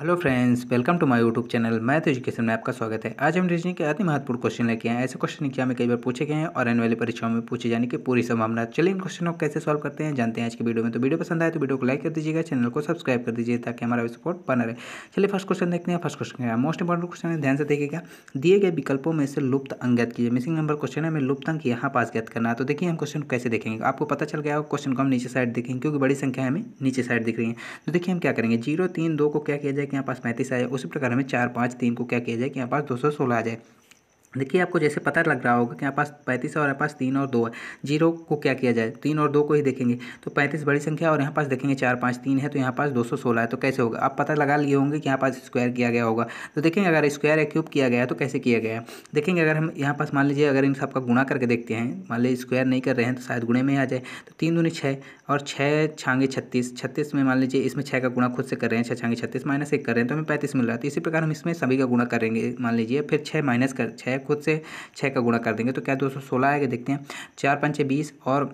hello friends welcome to my YouTube channel math तो education में आपका स्वागत है आज हम रीजनिंग के अति महत्वपूर्ण क्वेश्चन लेके आए ऐसे क्वेश्चन एग्जाम में कई बार पूछे गए हैं और आने वाली परीक्षाओं में पूछे जाने की पूरी संभावना चलिए इन क्वेश्चनों को कैसे सॉल्व करते हैं जानते हैं आज की वीडियो में तो वीडियो पसंद आए तो वीडियो को लाइक कर दीजिएगा चैनल को सब्सक्राइब कर दीजिए ताकि हमारा सपोर्ट बना रहे चलिए फर्स्ट क्वेश्चन देखते हैं फर्स्ट क्वेश्चन है मोस्ट इंपॉर्टेंट क्वेश्चन है ध्यान से देखिएगा दिए गए विकल्पों में से लुप्त अंगत कीजिए मिसिंग नंबर क्वेश्चन है हमें लुप्त अंक यहाँ पास ज्ञात करना है तो देखिए हम क्वेश्चन कैसे देखेंगे आपको पता चल गया क्वेश्चन को हम नीचे साइड देखेंगे क्योंकि बड़ी संख्या हमें नीचे साइड दिख रही है तो देखिए हम क्या करेंगे जीरो तीन दो को क्या किया जाए कि यहाँ पास पैंतीस आ जाए उसी प्रकार हमें चार पाँच तीन को क्या किया जाए कि यहाँ पास दो सौ सोलह आ जाए देखिए आपको जैसे पता लग रहा होगा कि आप पास पैंतीस और आप पास तीन और दो है जीरो को क्या किया जाए तीन और दो को ही देखेंगे तो पैंतीस बड़ी संख्या और यहाँ पास देखेंगे चार पाँच तीन है तो यहाँ पास दो सौ सोलह है तो कैसे होगा आप पता लगा लिए होंगे कि यहाँ पास स्क्वायर किया गया होगा तो देखेंगे अगर स्क्वायर या क्यूब किया गया है तो कैसे किया गया है देखेंगे अगर हम यहाँ पास मान लीजिए अगर इन सबका गुणा करके देखते हैं मान लीजिए स्क्वायर नहीं कर रहे हैं तो शायद गुणे में आ जाए तो तीन दूनी छः और छः छांगे छत्तीस छत्तीस में मान लीजिए इसमें छः का गुणा खुद से कर रहे हैं छः छांगे छत्तीस माइनस एक कर रहे हैं तो हमें पैंतीस मिल रहा है तो इसी प्रकार हम इसमें सभी का गुणा करेंगे मान लीजिए फिर छः माइनस कर छः खुद से छः का गुणा कर देंगे तो क्या दो सौ सोलह आएगा देखते हैं चार पंचे बीस और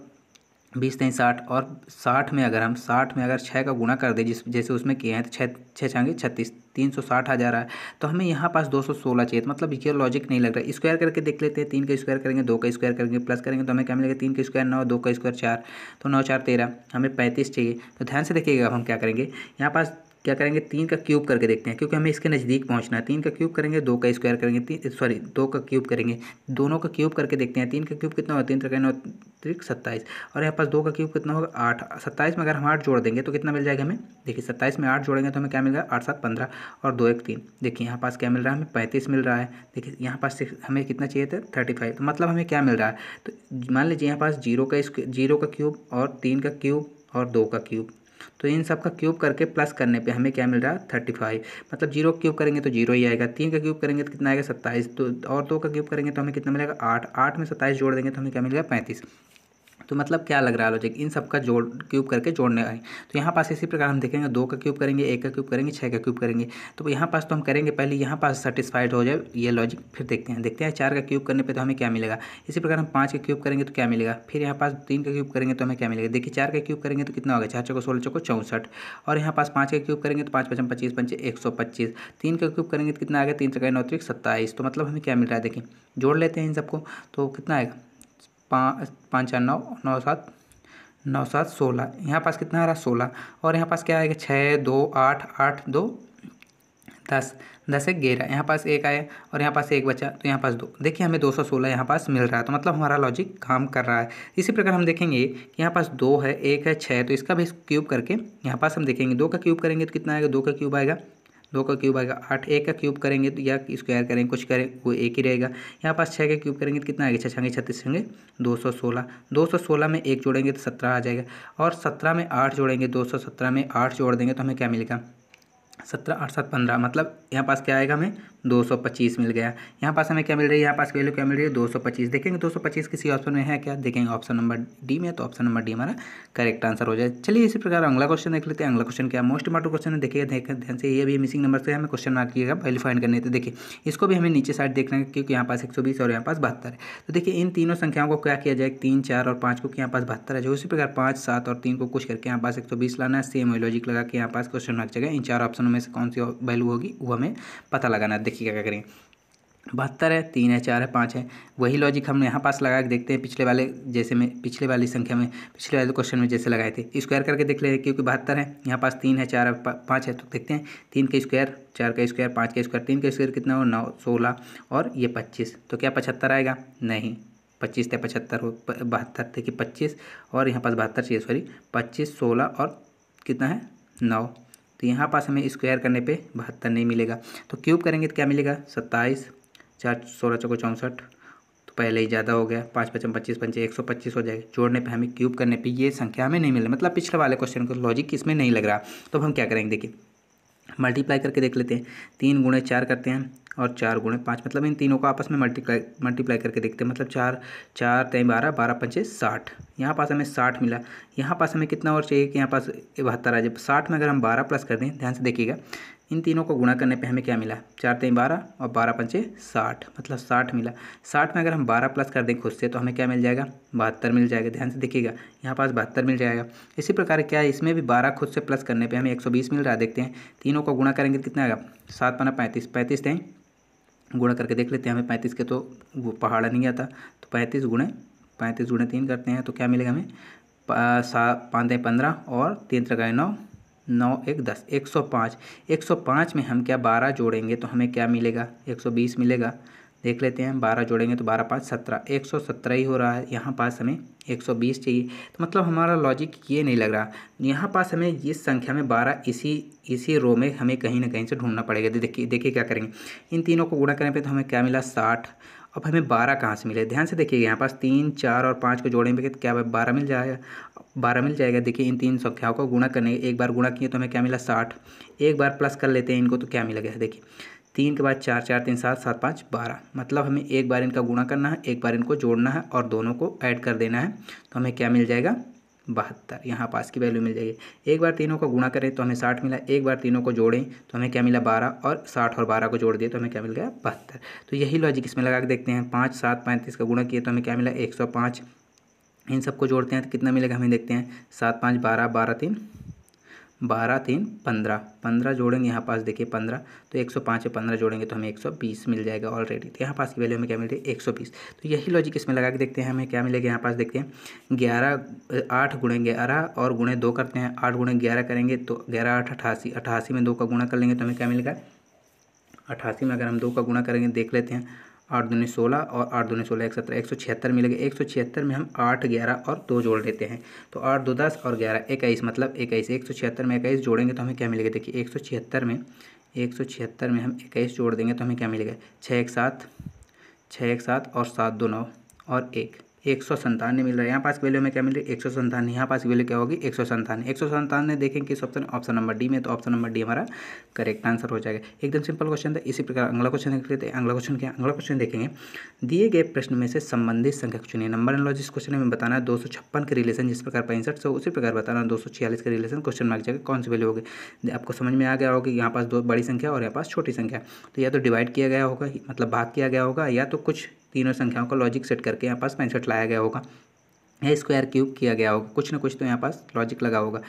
बीस तेईस साठ और साठ में अगर हम साठ में अगर छः का गुणा कर दें जिस जैसे उसमें किए हैं तो छः छः छाँगे छत्तीस तीन सौ साठ आ जा रहा है तो हमें यहाँ पास दो सौ सोलह चाहिए तो मतलब ये लॉजिक नहीं लग रहा है स्क्वायर करके देख लेते हैं तीन का स्क्वायर करेंगे दो का स्क्वायर करेंगे प्लस करेंगे तो हमें क्या मिलेगा तीन का स्क्वायर नौ दो का स्क्वायर चार तो नौ चार तेरह हमें पैंतीस चाहिए तो ध्यान से देखिएगा हम क्या करेंगे यहाँ पास क्या करेंगे तीन का क्यूब करके देखते हैं क्योंकि हमें इसके नज़दीक पहुंचना है तीन का क्यूब करेंगे दो का स्क्वायर करेंगे तीन सॉरी दो का क्यूब करेंगे दोनों का क्यूब करके देखते हैं तीन का क्यूब कितना होगा तीन तरह नौ त्रिक सत्ताईस और यहाँ पास दो का क्यूब कितना होगा आठ सत्ताईस में अगर हम आठ जोड़ देंगे तो कितना मिल जाएगा हमें देखिए सत्ताईस में आठ जोड़ेंगे तो हमें क्या मिलेगा आठ सात पंद्रह और दो एक तीन देखिए यहाँ पास क्या मिल रहा है हमें पैंतीस मिल रहा है देखिए यहाँ पास हमें कितना चाहिए था थर्टी फाइव तो मतलब हमें क्या मिल रहा है तो मान लीजिए यहाँ पास जीरो का जीरो का क्यूब और तीन का क्यूब और दो का क्यूब तो इन सब का क्यूब करके प्लस करने पे हमें क्या मिल रहा है थर्टी फाइव मतलब जीरो क्यूब करेंगे तो जीरो ही आएगा तीन का क्यूब करेंगे तो कितना आएगा सत्ताईस तो और दो का क्यूब करेंगे तो हमें कितना मिलेगा आठ आठ में सत्ताईस जोड़ देंगे तो हमें क्या मिलेगा पैंतीस तो मतलब क्या लग रहा है लॉजिक इन सबका जोड़ क्यूब करके जोड़ने आए तो यहाँ पास इसी प्रकार हम देखेंगे दो का क्यूब करेंगे एक का क्यूब करेंगे छः का क्यूब करेंगे तो यहाँ पास तो हम करेंगे पहले यहाँ पास सेटिस्फाइड हो जाए ये लॉजिक फिर देखते हैं देखते हैं चार का क्यूब करने पर तो हमें क्या मिलेगा इसी प्रकार हम पाँच का क्यूब करेंगे तो क्या मिलेगा फिर यहाँ पास तीन का क्यूब करेंगे तो हमें क्या मिलेगा देखिए चार का क्यूब करेंगे तो कितना होगा चार चौको सोलह चौको चौंसठ और यहाँ पास पाँच का क्यूब करेंगे तो पाँच पचम पच्चीस पंचे एक सौ पच्चीस तीन का क्यूब करेंगे तो कितना आ गया तीन सौ नौ तो सत्ताईस तो मतलब हमें क्या मिल रहा है देखिए जोड़ लेते हैं इन सबको तो कितना आएगा पाँच पाँच चार नौ नौ सात नौ सात सोलह यहाँ पास कितना आ रहा है सोलह और यहाँ पास क्या आएगा छः दो आठ आठ दो दस दस एक ग्यारह यहाँ पास एक आया और यहाँ पास एक बचा तो यहाँ पास दो देखिए हमें दो सौ सोलह यहाँ पास मिल रहा है तो मतलब हमारा लॉजिक काम कर रहा है इसी प्रकार हम देखेंगे कि यहाँ पास दो है एक है छः तो इसका भी क्यूब करके यहाँ पास हम देखेंगे दो का क्यूब करेंगे तो कितना आएगा दो का क्यूब आएगा दो का क्यूब आएगा आठ एक का क्यूब करेंगे तो या स्क्वायर करेंगे कुछ करें वो एक ही रहेगा यहाँ पास छः का क्यूब करेंगे तो कितना आएगा छः छाँगे छत्तीस छाँगे दो सौ सोलह दो सौ सोलह में एक जोड़ेंगे तो सत्रह आ जाएगा और सत्रह में आठ जोड़ेंगे दो सौ सत्रह में आठ जोड़ देंगे तो हमें क्या मिलेगा सत्रह आठ सात पंद्रह मतलब यहाँ पास क्या आएगा हमें दो सौ पच्चीस मिल गया यहाँ पास हमें क्या मिल रही है यहाँ पास वैल्यू क्या मिल रही है दो सौ पच्चीस देखेंगे दो सौ पच्चीस किसी ऑप्शन में है क्या देखेंगे ऑप्शन नंबर डी में तो ऑप्शन नंबर डी हमारा करेक्ट आंसर हो जाए चलिए इसी प्रकार अगला क्वेश्चन देख लेते हैं अगला क्वेश्चन क्या मोस्ट इंपॉर्टेंट क्वेश्चन है देखिए ध्यान से ये भी मिसिंग नंबर से हमें क्वेश्चन मार्क किएगा पहले फाइंड करने थे देखिए इसको भी हमें नीचे साइड देखना है क्योंकि यहाँ पास एक और यहाँ पास बहत्तर है तो देखिए इन तीनों संख्याओं को क्या किया जाए तीन चार और पाँच को यहाँ पास बहत्तर है जो उसी प्रकार पाँच सात और तीन को कुछ करके यहाँ पास एक लाना है सेम लॉजिक लगा के यहाँ पास क्वेश्चन मार्क जगह इन चार ऑप्शनों में में से कौन सी वैल्यू होगी वो हमें पता लगाना है देखिए क्या करें बहत्तर है तीन है चार है पाँच है वही लॉजिक हम यहाँ पास लगा के देखते हैं पिछले वाले जैसे में पिछले वाली संख्या में पिछले वाले क्वेश्चन में जैसे लगाए थे स्क्वायर करके देख ले क्योंकि बहत्तर है यहाँ पास तीन है चार है पाँच है तो देखते हैं तीन के स्क्वायर चार का स्क्वायर पाँच का स्क्वायर तीन का स्क्वायर कितना हो नौ सोलह और ये पच्चीस तो क्या पचहत्तर आएगा नहीं पच्चीस थे तो पचहत्तर हो बहत्तर थे कि पच्चीस और यहाँ पास बहत्तर चाहिए सॉरी पच्चीस सोलह और कितना है नौ तो यहाँ पास हमें स्क्वायर करने पे बहत्तर नहीं मिलेगा तो क्यूब करेंगे तो क्या मिलेगा सत्ताईस चार सोलह चौको चौंसठ तो पहले ही ज़्यादा हो गया पाँच पचम पच्चीस पंचे एक सौ पच्चीस हो जाएगा जोड़ने पे हमें क्यूब करने पे ये संख्या हमें नहीं मिल रही मतलब पिछले वाले क्वेश्चन को लॉजिक इसमें नहीं लग रहा तो हम क्या करेंगे देखिए मल्टीप्लाई करके देख लेते हैं तीन गुणे चार करते हैं और चार गुणे पाँच मतलब इन तीनों को आपस में मल्टीप्लाई मल्टीप्लाई करके देखते हैं मतलब चार चार तय बारह बारह पंचे साठ यहाँ पास हमें साठ मिला यहाँ पास हमें कितना और चाहिए कि यहाँ पास बहत्तर आ जाए साठ में अगर हम बारह प्लस कर दें ध्यान से देखिएगा इन तीनों को गुणा करने पे हमें क्या मिला चार तीन बारह और बारह पंचे साठ मतलब साठ मिला साठ में अगर हम बारह प्लस कर दें खुद से तो हमें क्या मिल जाएगा बहत्तर मिल जाएगा ध्यान से देखिएगा यहाँ पास बहत्तर मिल जाएगा इसी प्रकार क्या है इसमें भी बारह खुद से प्लस करने पर हमें एक सौ बीस मिल रहा है देखते हैं तीनों को गुणा करेंगे तो कितना आएगा सात पाना पैंतीस पैंतीस दें गुणा करके देख लेते हैं हमें पैंतीस के तो वो पहाड़ा नहीं आता तो पैंतीस गुणे पैंतीस गुणे तीन करते हैं तो क्या मिलेगा हमें सात पाँच दें पंद्रह और तीन तरह नौ नौ एक दस एक सौ पाँच एक सौ पाँच में हम क्या बारह जोड़ेंगे तो हमें क्या मिलेगा एक सौ बीस मिलेगा देख लेते हैं बारह जोड़ेंगे तो बारह पाँच सत्रह एक सौ सत्रह ही हो रहा है यहाँ पास हमें एक सौ बीस चाहिए तो मतलब हमारा लॉजिक ये नहीं लग रहा यहाँ पास हमें इस संख्या में बारह इसी इसी रो में हमें कहीं ना कहीं से ढूंढना पड़ेगा देखिए देखिए क्या करेंगे इन तीनों को गुणा करने पर तो हमें क्या मिला साठ अब हमें बारह कहाँ से मिले ध्यान से देखिए यहाँ पास तीन चार और पाँच को जोड़ेंगे तो क्या बारह मिल जाएगा बारह मिल जाएगा देखिए इन तीन संख्याओं को गुणा करने एक बार गुणा किए तो हमें क्या मिला साठ एक बार प्लस कर लेते हैं इनको तो क्या मिला गया देखिए तीन के बाद चार चार तीन सात सात पाँच बारह मतलब हमें एक बार इनका गुणा करना है एक बार इनको जोड़ना है और दोनों को ऐड कर देना है तो हमें क्या मिल जाएगा बहत्तर यहाँ पास की वैल्यू मिल जाएगी एक बार तीनों को गुणा करें तो हमें साठ मिला एक बार तीनों को जोड़ें तो हमें क्या मिला बारह और साठ और बारह को जोड़ दिए तो हमें क्या मिल गया बहत्तर तो यही लॉजिक इसमें लगा के देखते हैं पाँच सात पैंतीस का गुणा किए तो हमें क्या मिला एक सौ पाँच इन सबको जोड़ते हैं तो कितना मिलेगा हमें देखते हैं सात पाँच बारह बारह तीन बारह तीन पंद्रह पंद्रह जोड़ेंगे यहाँ पास देखिए पंद्रह तो एक सौ पाँच पंद्रह जोड़ेंगे तो हमें एक सौ बीस मिल जाएगा ऑलरेडी तो यहाँ पास की वैल्यू हमें क्या मिल रही है एक सौ बीस तो यही लॉजिक इसमें लगा के देखते हैं हमें क्या मिलेगा यहाँ पास देखते हैं ग्यारह आठ गुणे ग्यारह और गुणे दो करते हैं आठ गुणे ग्यारह करेंगे तो ग्यारह आठ अठासी अठासी में दो का गुणा कर लेंगे तो हमें क्या मिलेगा अठासी में अगर हम दो का गुणा करेंगे देख लेते हैं आठ दूनी सोलह और आठ दूनी सोलह एक सत्रह एक सौ छिहत्तर मिलेगा एक सौ छिहत्तर में हम आठ ग्यारह और दो जोड़ देते हैं तो आठ दो दस और ग्यारह इक्कीस मतलब इक्कीस एक सौ छिहत्तर में इक्कीस जोड़ेंगे तो हमें क्या मिलेगा देखिए एक सौ छिहत्तर में एक सौ छिहत्तर में हम इक्कीस जोड़ देंगे तो हमें क्या मिलेगा छः एक सात छः एक सात और सात दो नौ और एक एक सौ संतानवे मिल रहा है यहाँ पास वैल्यू में क्या मिल रही है एक सौ संतानवे यहाँ पास वैल्यू क्या होगी एक सौ संतानवे एक सौ संतानवे देखेंगे किस ऑप्शन ऑप्शन नंबर डी में तो ऑप्शन नंबर डी हमारा करेक्ट आंसर हो जाएगा एकदम सिंपल क्वेश्चन था इसी प्रकार अगला क्वेश्चन देख लेते हैं अगला क्वेश्चन क्या अगला क्वेश्चन देखेंगे दिए गए प्रश्न में से संबंधित संख्या चुनिए नंबर एनलॉज क्वेश्चन में बताना है दो सौ छप्पन के रिलेशन जिस प्रकार पैंसठ सौ तो उसी प्रकार बताना दो सौ छियालीस का रिलेशन क्वेश्चन मार्क जाएगा कौन सी वैल्यू होगी आपको समझ में आ गया होगा यहाँ पास दो बड़ी संख्या और यहाँ पास छोटी संख्या तो या तो डिवाइड किया गया होगा मतलब भाग किया गया होगा या तो कुछ तीनों संख्याओं का लॉजिक सेट करके यहाँ पास पैंसठ लाया गया होगा या स्क्वायर क्यूब किया गया होगा कुछ ना कुछ तो यहाँ पास लॉजिक लगा होगा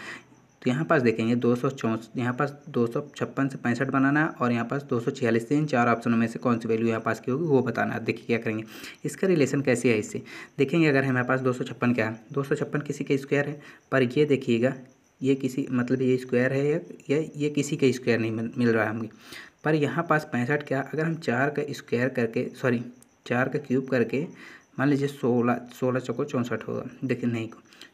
तो यहाँ पास देखेंगे दो सौ चौंसठ यहाँ पास दो सौ छप्पन से पैंसठ बनाना है और यहाँ पास दो सौ छियालीस से इन चार ऑप्शनों में से कौन सी वैल्यू यहाँ पास की होगी वो बताना है देखिए क्या करेंगे इसका रिलेशन कैसे है इससे देखेंगे अगर हमारे पास दो सौ छप्पन क्या है दो सौ छप्पन किसी का स्क्वायर है पर ये देखिएगा ये किसी मतलब ये स्क्वायर है या ये किसी का स्क्वायर नहीं मिल रहा है हमें पर यहाँ पास पैंसठ क्या अगर हम चार का स्क्वायर करके सॉरी चार का क्यूब करके मान लीजिए सोलह सोलह चौको चौंसठ होगा देखिए नहीं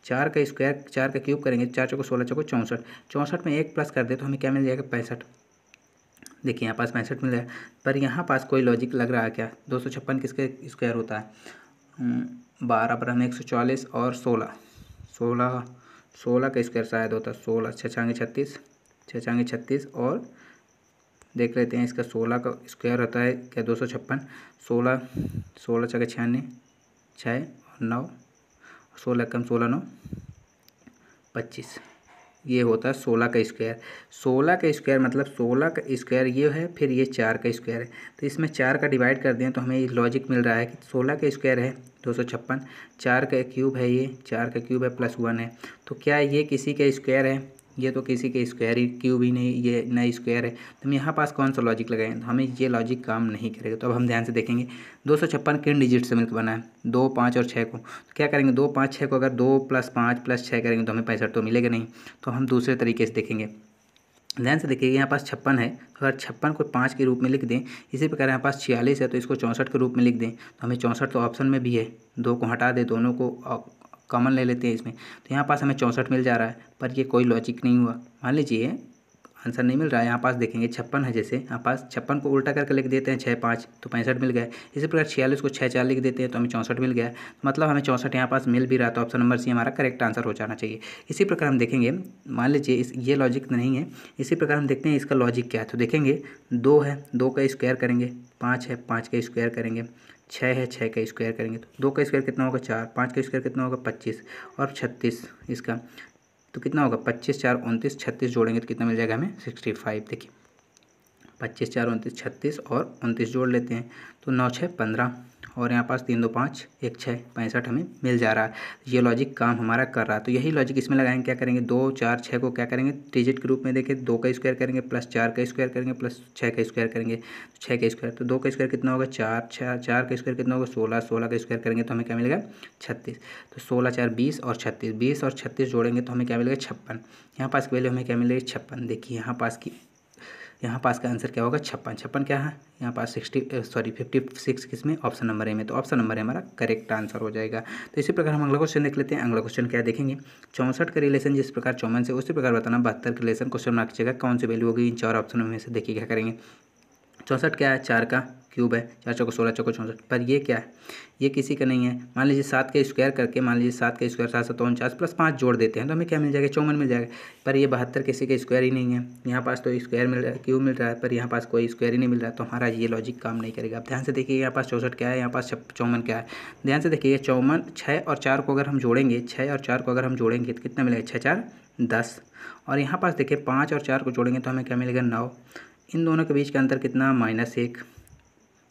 चार का स्क्वायर चार का क्यूब करेंगे चार चौको सोलह चौको चौंसठ चौंसठ में एक प्लस कर दे तो हमें क्या मिल जाएगा पैंसठ देखिए यहाँ पास पैंसठ मिल जाएगा पर यहाँ पास कोई लॉजिक लग रहा है क्या दो सौ छप्पन किसके स्क्वायर होता है हम्म, बारह पर हमें एक सौ चालीस और सोलह सोलह सोलह का स्क्वायर शायद होता है सोलह छः छांगे छत्तीस छः छांगे छत्तीस और देख लेते हैं इसका सोलह का स्क्वायर होता है क्या दो सौ छप्पन सोलह सोलह छः छियानवे छः और नौ सोलह कम सोलह नौ पच्चीस ये होता है सोलह का स्क्वायर सोलह का स्क्वायर मतलब सोलह का स्क्वायर ये है फिर ये चार का स्क्वायर है तो इसमें चार का डिवाइड कर दें तो हमें ये लॉजिक मिल रहा है कि सोलह का स्क्वायर है दो सौ छप्पन चार का क्यूब है ये चार का क्यूब है प्लस वन है तो क्या ये किसी का स्क्वायर है ये तो किसी के स्क्वायर ही क्यूब ही नहीं ये नए स्क्वायर है तो हम यहाँ पास कौन सा लॉजिक लगाएं तो हमें ये लॉजिक काम नहीं करेगा तो अब हम ध्यान से देखेंगे दो सौ छप्पन किन डिजिट से मिलकर बना है दो पाँच और छः को तो क्या करेंगे दो पाँच छः को अगर दो प्लस पाँच प्लस छः करेंगे तो हमें पैंसठ तो मिलेगा नहीं तो हम दूसरे तरीके से देखेंगे ध्यान से देखिए यहाँ पास छप्पन है तो अगर छप्पन को पाँच के रूप में लिख दें इसी प्रकार यहाँ पास छियालीस है तो इसको चौंसठ के रूप में लिख दें तो हमें चौंसठ तो ऑप्शन में भी है दो को हटा दें दोनों को कॉमन ले लेते हैं इसमें तो यहाँ पास हमें चौंसठ मिल जा रहा है पर ये कोई लॉजिक नहीं हुआ मान लीजिए आंसर नहीं मिल रहा है यहाँ पास देखेंगे छप्पन है जैसे यहाँ पास छप्पन को उल्टा करके लिख देते हैं छः पाँच तो पैंसठ मिल गया इसी प्रकार छियालीस को छः चार लिख देते हैं तो हमें चौंसठ मिल गया तो मतलब हमें चौंसठ यहाँ पास मिल भी रहा तो ऑप्शन नंबर सी हमारा करेक्ट आंसर हो जाना चाहिए इसी प्रकार हम देखेंगे मान लीजिए इस ये लॉजिक नहीं है इसी प्रकार हम देखते हैं इसका लॉजिक क्या है तो देखेंगे दो है दो का स्क्वायर करेंगे पाँच है पाँच का स्क्वायर करेंगे छः है छः का स्क्वायर करेंगे तो दो का स्क्वायर कितना होगा चार पाँच का स्क्वायर कितना होगा पच्चीस और छत्तीस इसका तो कितना होगा पच्चीस चार उनतीस छत्तीस जोड़ेंगे तो कितना मिल जाएगा हमें सिक्सटी फाइव देखिए पच्चीस चार उनतीस छत्तीस और उनतीस जोड़ लेते हैं तो नौ छः पंद्रह और यहाँ पास तीन दो पाँच एक छः पैंसठ हमें मिल जा रहा है ये लॉजिक काम हमारा कर रहा है तो यही लॉजिक इसमें लगाएंगे क्या करेंगे दो चार छः को क्या करेंगे डिजिट के रूप में देखें दो का स्क्वायर करेंगे प्लस चार का स्क्वायर करेंगे प्लस छः का स्क्वायर करेंगे तो छः का स्क्वायर तो दो का स्क्वायर कितना होगा चार छः चार का स्क्वायर कितना होगा सोलह सोलह का स्क्वायर करेंगे तो हमें क्या मिलेगा छत्तीस तो सोलह चार बीस और छत्तीस बीस और छत्तीस जोड़ेंगे तो हमें क्या मिलेगा छप्पन यहाँ पास की वैल्यू हमें क्या मिलेगी छप्पन देखिए यहाँ पास की यहाँ पास का आंसर क्या होगा छप्पन छप्पन क्या है यहाँ पास सिक्सटी सॉरी फिफ्टी सिक्स किस में ऑप्शन नंबर ए में तो ऑप्शन नंबर ए हमारा करेक्ट आंसर हो जाएगा तो इसी प्रकार हम अगला क्वेश्चन देख लेते हैं अगला क्वेश्चन क्या देखेंगे चौंसठ का रिलेशन जिस प्रकार चौवन से उसी प्रकार बताना बहत्तर का रिलेशन क्वेश्चन मार्क कौन सी वैल्यू होगी इन चार ऑप्शनों में से देखिए क्या करेंगे चौंसठ क्या है चार का क्यूब है चार चौको सोलह चौको चौंसठ पर ये क्या है ये किसी का नहीं है मान लीजिए सात का स्क्वायर करके मान लीजिए सात का स्क्वायर सात सौ तो उनचास प्लस पाँच जोड़ देते हैं तो हमें क्या मिल जाएगा चौवन मिल जाएगा पर ये बहत्तर किसी का स्क्वायर ही नहीं है यहाँ पास तो स्क्वायर मिल रहा है क्यूब मिल रहा है पर यहाँ पास कोई स्क्वायर ही नहीं मिल रहा है तो हमारा ये लॉजिक काम नहीं करेगा आप ध्यान से देखिए यहाँ पास चौसठ क्या है यहाँ पास चौवन क्या है ध्यान से देखिए चौवन छः और चार को अगर हम जोड़ेंगे छः और चार को अगर हम जोड़ेंगे तो कितना मिलेगा छः चार दस और यहाँ पास देखिए पाँच और चार को जोड़ेंगे तो हमें क्या मिलेगा नौ इन दोनों के बीच का अंतर कितना माइनस एक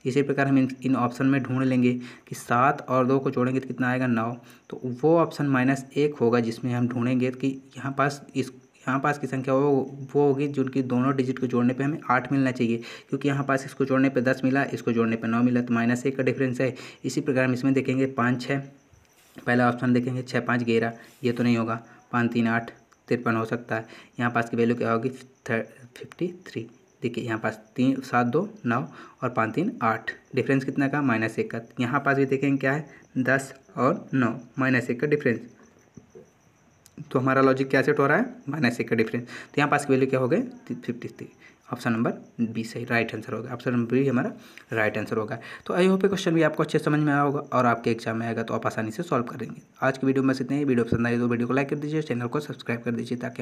इसी प्रकार हम इन इन ऑप्शन में ढूंढ लेंगे कि सात और दो को जोड़ेंगे तो कितना आएगा नौ तो वो ऑप्शन माइनस एक होगा जिसमें हम ढूंढेंगे कि यहाँ पास इस यहाँ पास की संख्या वो वो होगी जिनकी दोनों डिजिट को जोड़ने पे हमें आठ मिलना चाहिए क्योंकि यहाँ पास इसको जोड़ने पे दस मिला इसको जोड़ने पे नौ मिला तो माइनस एक का डिफरेंस है इसी प्रकार हम इसमें देखेंगे पाँच छः पहला ऑप्शन देखेंगे छः पाँच ग्यारह ये तो नहीं होगा पाँच तीन आठ तिरपन हो सकता है यहाँ पास की वैल्यू क्या होगी फिफ्टी थ्री देखिए यहाँ पास तीन सात दो नौ और पाँच तीन आठ डिफरेंस कितना का माइनस एक का यहाँ पास भी देखेंगे क्या है दस और नौ माइनस एक का डिफरेंस तो हमारा लॉजिक क्या सेट हो रहा है माइनस एक का डिफरेंस तो यहाँ पास की वैल्यू क्या हो गए fifty three option number B सही राइट आंसर होगा ऑप्शन नंबर बी हमारा राइट आंसर होगा तो आई होप ये क्वेश्चन भी आपको अच्छे समझ में आया होगा और आपके एग्जाम में आएगा तो आप आसानी से सॉल्व करेंगे आज की वीडियो में इतने हैं वीडियो पसंद आई तो वीडियो को लाइक कर दीजिए चैनल को सब्सक्राइब कर दीजिए ताकि